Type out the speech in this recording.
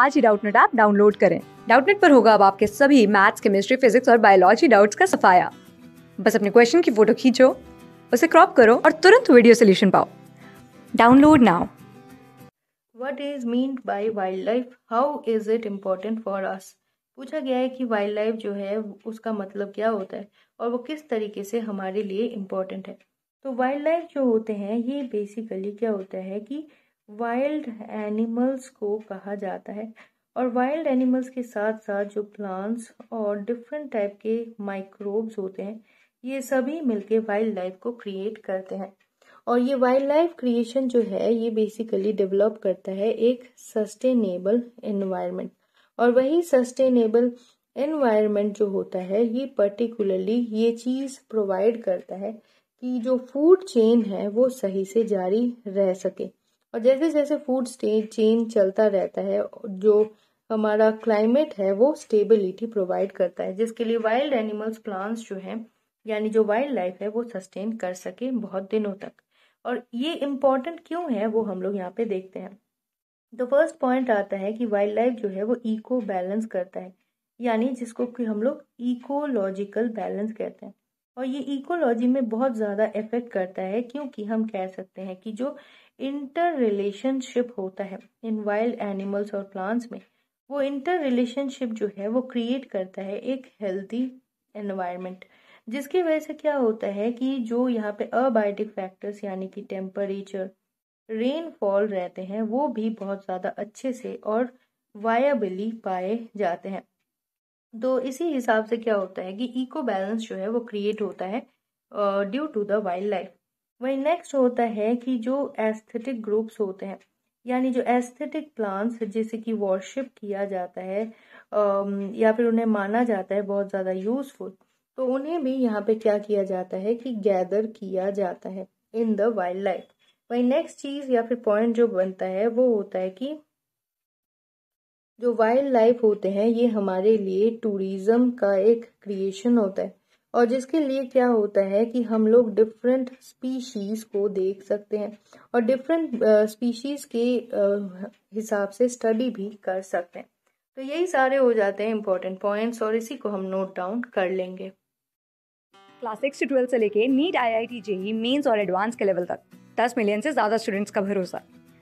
आज ही Doubtnut app download करें डाउटनेट पर होगा अब आपके सभी मैथ्स केमिस्ट्री फिजिक्स और बायोलॉजी डाउट्स का सफाया बस अपने क्वेश्चन की फोटो खींचो उसे क्रॉप करो और तुरंत वीडियो सोल्यूशन पाओ download now what is mean by wildlife how is it important for us पूछा गया है कि वाइल्ड लाइफ जो है उसका मतलब क्या होता है और वो किस तरीके से हमारे लिए इम्पोर्टेंट है तो वाइल्ड लाइफ जो होते हैं ये बेसिकली क्या होता है कि वाइल्ड एनिमल्स को कहा जाता है और वाइल्ड एनिमल्स के साथ साथ जो प्लांट्स और डिफरेंट टाइप के माइक्रोब्स होते हैं ये सभी मिलके वाइल्ड लाइफ को क्रिएट करते हैं और ये वाइल्ड लाइफ क्रिएशन जो है ये बेसिकली डेवलप करता है एक सस्टेनेबल इन्वायरमेंट और वही सस्टेनेबल इन्वायरमेंट जो होता है ये पर्टिकुलरली ये चीज़ प्रोवाइड करता है कि जो फूड चेन है वो सही से जारी रह सके और जैसे जैसे फूड स्टेज चेंज चलता रहता है जो हमारा क्लाइमेट है वो स्टेबिलिटी प्रोवाइड करता है जिसके लिए वाइल्ड एनिमल्स प्लांट्स जो हैं यानी जो वाइल्ड लाइफ है वो सस्टेन कर सके बहुत दिनों तक और ये इम्पॉर्टेंट क्यों है वो हम लोग यहाँ पे देखते हैं तो फर्स्ट पॉइंट आता है कि वाइल्ड लाइफ जो है वो इको बैलेंस करता है यानी जिसको कि हम लोग इकोलॉजिकल बैलेंस कहते हैं और ये इकोलॉजी में बहुत ज़्यादा इफेक्ट करता है क्योंकि हम कह सकते हैं कि जो इंटर रिलेशनशिप होता है इन वाइल्ड एनिमल्स और प्लांट्स में वो इंटर रिलेशनशिप जो है वो क्रिएट करता है एक हेल्दी एनवायरनमेंट जिसकी वजह से क्या होता है कि जो यहाँ पे अबायोटिक फैक्टर्स यानी कि टेम्परेचर रेनफॉल रहते हैं वो भी बहुत ज़्यादा अच्छे से और वायाबली पाए जाते हैं तो इसी हिसाब से क्या होता है कि इको बैलेंस जो है वो क्रिएट होता है due to the wildlife वही नेक्स्ट होता है कि जो एस्थेटिक ग्रुप्स होते हैं यानी जो एस्थेटिक प्लांट्स जैसे कि वॉरशिप किया जाता है या फिर उन्हें माना जाता है बहुत ज़्यादा यूजफुल तो उन्हें भी यहाँ पे क्या किया जाता है कि गैदर किया जाता है इन द वाइल्ड लाइफ वही नेक्स्ट चीज़ या फिर पॉइंट जो बनता है वो होता है कि जो वाइल्ड लाइफ होते हैं ये हमारे लिए टूरिज्म का एक क्रिएशन होता है और जिसके लिए क्या होता है कि हम लोग डिफरेंट स्पीशीज़ को देख सकते हैं और डिफरेंट स्पीशीज़ के हिसाब से स्टडी भी कर सकते हैं तो यही सारे हो जाते हैं इम्पोर्टेंट पॉइंट्स और इसी को हम नोट डाउन कर लेंगे क्लास सिक्स से ट्वेल्थ से लेके NEET I I T JEE mains और एडवांस के लेवल तक दस मिलियन से ज़्यादा स्टूडेंट्स का भरोसा